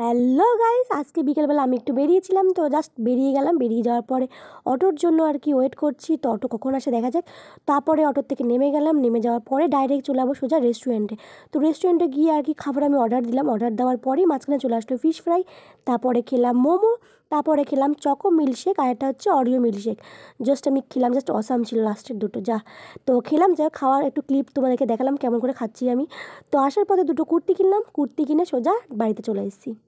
hello guys আজকে বিকেলবেলা আমি একটু বেরিয়েছিলাম তো জাস্ট বেরিয়ে গেলাম বেরিয়ে যাওয়ার পরে অটোর জন্য আর কি ওয়েট করছি তো অটো কখন আসে দেখা যাক তারপরে অটোর থেকে নেমে গেলাম নেমে যাওয়ার পরে ডাইরেক্ট চলে যাবো সোজা রেস্টুরেন্টে তো রেস্টুরেন্টে গিয়ে আর কি খাবার আমি অর্ডার দিলাম অর্ডার দেওয়ার পরেই মাঝখানে চলে আসলো ফিশ ফ্রাই তারপরে খেলাম মোমো তারপরে খেলাম চকো মিল্কশেক আর একটা হচ্ছে অরিও মিল্কশেক জাস্ট আমি খেলাম জাস্ট অসাম ছিল লাস্টের দুটো যা তো খেলাম যা খাওয়ার একটু ক্লিপ তোমাদেরকে দেখালাম কেমন করে খাচ্ছি আমি তো আসার পথে দুটো কুর্তি কিনলাম কুর্তি কিনে সোজা বাড়িতে চলে এসেছি